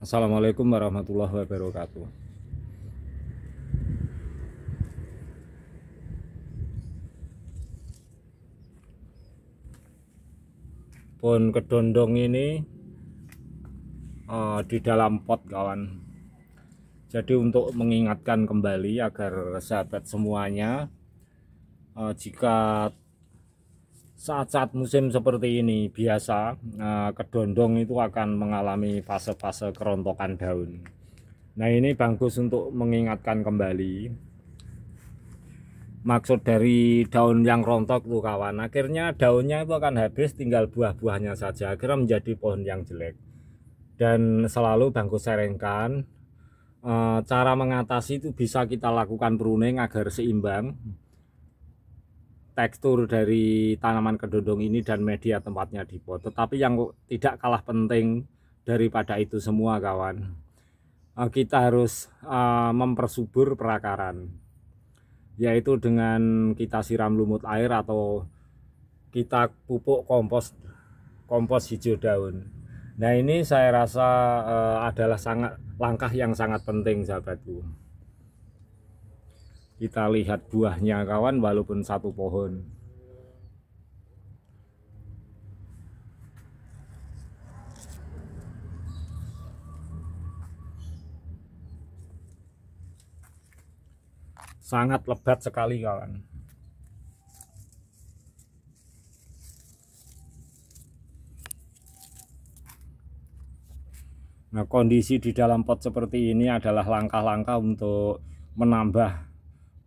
Assalamualaikum warahmatullahi wabarakatuh. Pohon kedondong ini uh, di dalam pot kawan. Jadi untuk mengingatkan kembali agar sahabat semuanya uh, jika saat-saat musim seperti ini biasa eh, kedondong itu akan mengalami fase-fase kerontokan daun. Nah ini bagus untuk mengingatkan kembali maksud dari daun yang rontok tuh kawan. Akhirnya daunnya itu akan habis tinggal buah-buahnya saja. Akhirnya menjadi pohon yang jelek. Dan selalu bangku serengkan eh, cara mengatasi itu bisa kita lakukan pruning agar seimbang tekstur dari tanaman kedondong ini dan media tempatnya di pot. Tetapi yang tidak kalah penting daripada itu semua kawan, hmm. eh, kita harus eh, mempersubur perakaran, yaitu dengan kita siram lumut air atau kita pupuk kompos kompos hijau daun. Nah ini saya rasa eh, adalah sangat langkah yang sangat penting sahabatku kita lihat buahnya kawan walaupun satu pohon sangat lebat sekali kawan Nah kondisi di dalam pot seperti ini adalah langkah-langkah untuk menambah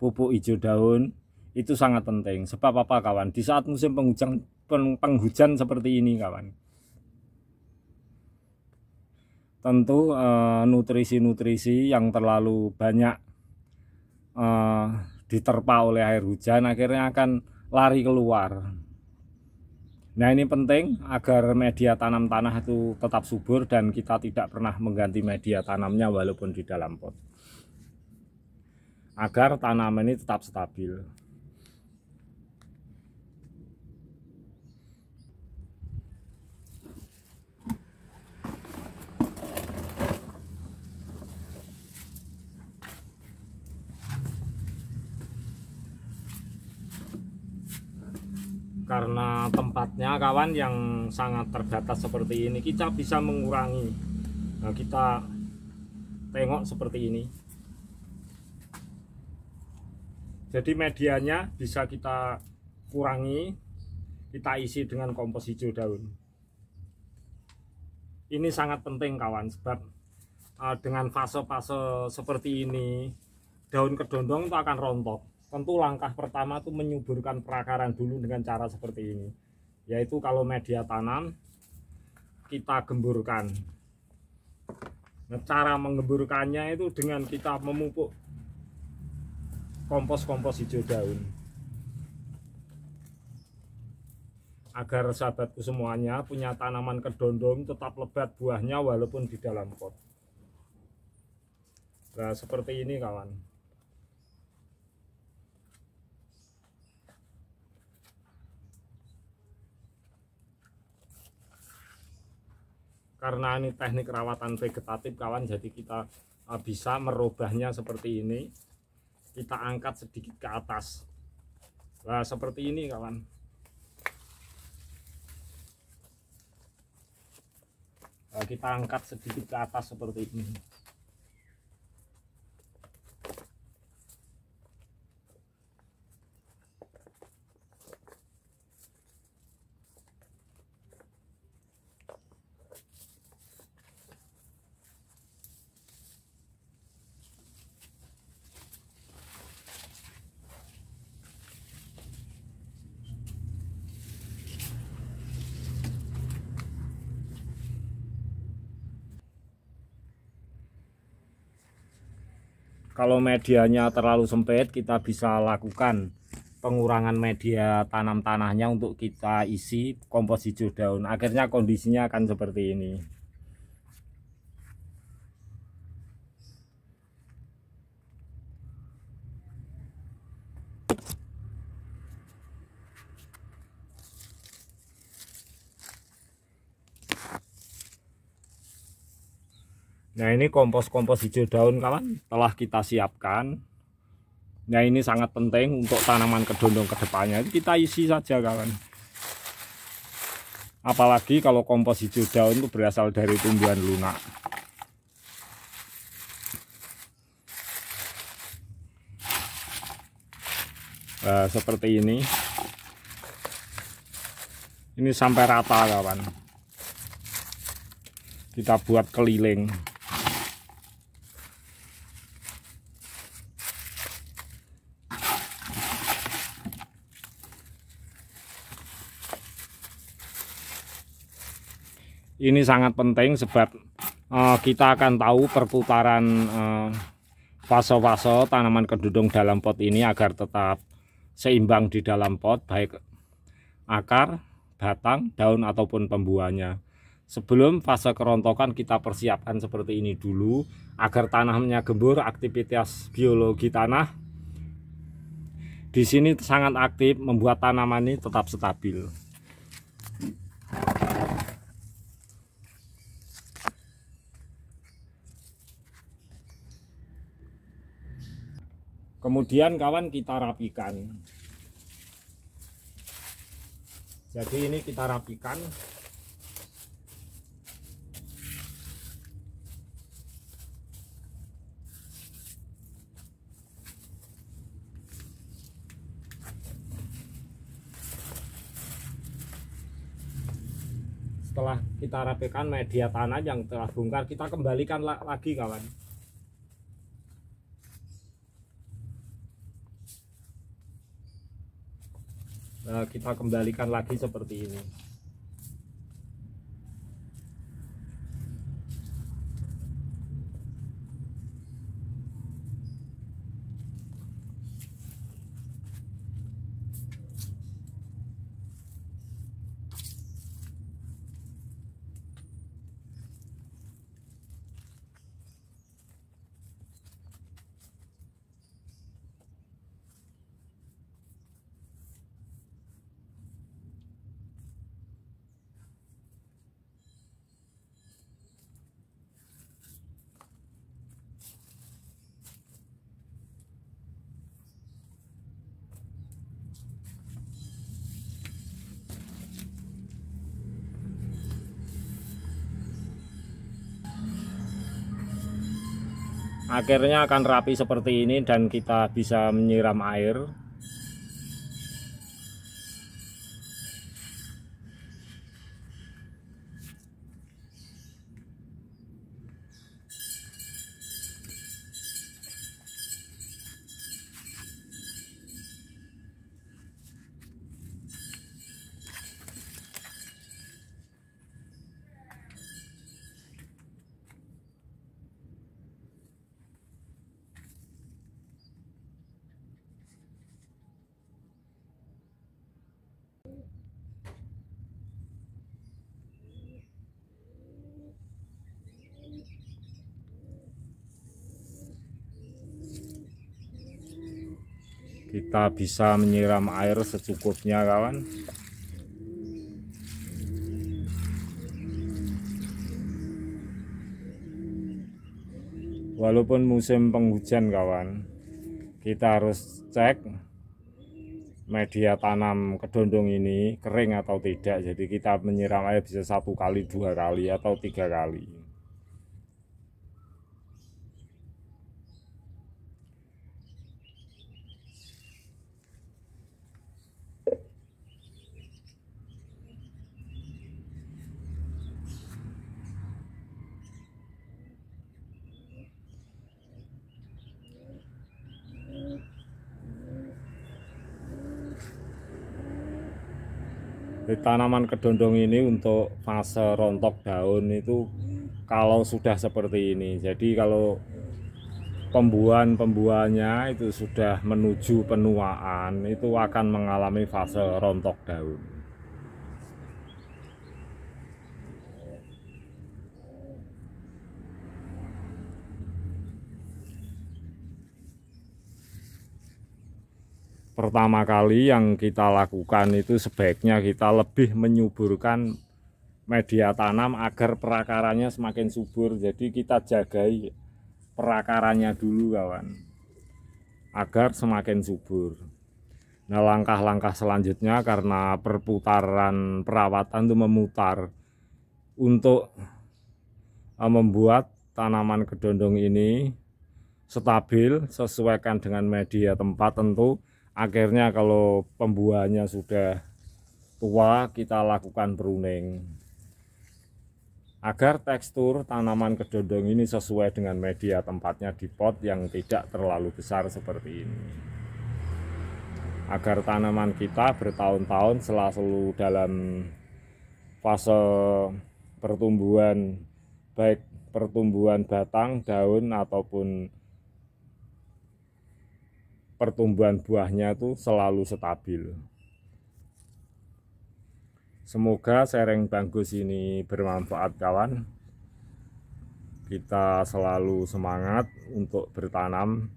pupuk hijau daun itu sangat penting. Sebab apa kawan? Di saat musim penghujan penghujan seperti ini kawan. Tentu eh, nutrisi-nutrisi yang terlalu banyak uh, diterpa oleh air hujan akhirnya akan lari keluar. Nah ini penting agar media tanam tanah itu tetap subur dan kita tidak pernah mengganti media tanamnya walaupun di dalam pot agar tanaman ini tetap stabil. karena tempatnya kawan yang sangat terbatas seperti ini kita bisa mengurangi nah, kita tengok seperti ini jadi medianya bisa kita kurangi kita isi dengan kompos hijau daun ini sangat penting kawan sebab eh, dengan fase-fase seperti ini daun kedondong itu akan rontok tentu langkah pertama itu menyuburkan perakaran dulu dengan cara seperti ini yaitu kalau media tanam kita gemburkan nah, cara menggemburkannya itu dengan kita memupuk kompos-kompos hijau daun agar sahabatku semuanya punya tanaman kedondong tetap lebat buahnya walaupun di dalam pot nah seperti ini kawan karena ini teknik rawatan vegetatif kawan jadi kita eh, bisa merubahnya seperti ini kita angkat sedikit ke atas nah seperti ini kawan nah, kita angkat sedikit ke atas seperti ini kalau medianya terlalu sempit kita bisa lakukan pengurangan media tanam tanahnya untuk kita isi komposisi daun akhirnya kondisinya akan seperti ini Nah ini kompos-kompos hijau daun kawan telah kita siapkan. Nah ini sangat penting untuk tanaman kedondong kedepannya kita isi saja kawan. Apalagi kalau kompos hijau daun itu berasal dari tumbuhan lunak. Nah, seperti ini. Ini sampai rata kawan. Kita buat keliling. ini sangat penting sebab uh, kita akan tahu perputaran eh, fase-fase uh, tanaman kedudung dalam pot ini agar tetap seimbang di dalam pot baik akar, batang, daun ataupun pembuahnya. Sebelum fase kerontokan kita persiapkan seperti ini dulu agar tanahnya gembur, aktivitas biologi tanah di sini sangat aktif membuat tanaman ini tetap stabil. kemudian kawan kita rapikan jadi ini kita rapikan setelah kita rapikan media tanah yang telah bongkar kita kembalikan lagi kawan Eh, kita kembalikan lagi seperti ini akhirnya akan rapi seperti ini dan kita bisa menyiram air kita bisa menyiram air secukupnya kawan walaupun musim penghujan kawan kita harus cek media tanam kedondong ini kering atau tidak jadi kita menyiram air bisa satu kali dua kali atau tiga kali Jadi, tanaman kedondong ini untuk fase rontok daun itu kalau sudah seperti ini. Jadi kalau pembuahan-pembuahannya itu sudah menuju penuaan itu akan mengalami fase rontok daun. pertama kali yang kita lakukan itu sebaiknya kita lebih menyuburkan media tanam agar perakarannya semakin subur jadi kita jagai perakarannya dulu kawan agar semakin subur nah langkah-langkah selanjutnya karena perputaran perawatan itu memutar untuk eh, membuat tanaman kedondong ini stabil sesuaikan dengan media tempat tentu akhirnya kalau pembuahannya sudah tua kita lakukan pruning agar tekstur tanaman kedondong ini sesuai dengan media tempatnya di pot yang tidak terlalu besar seperti ini agar tanaman kita bertahun-tahun selalu dalam fase pertumbuhan baik pertumbuhan batang, daun ataupun pertumbuhan buahnya itu selalu stabil. Semoga sereng Banggus ini bermanfaat kawan. Kita selalu semangat untuk bertanam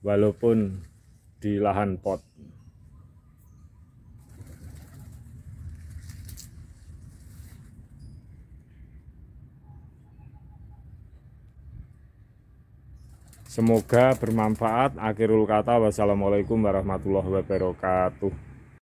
walaupun di lahan pot. Semoga bermanfaat. Akhirul kata, wassalamualaikum warahmatullahi wabarakatuh.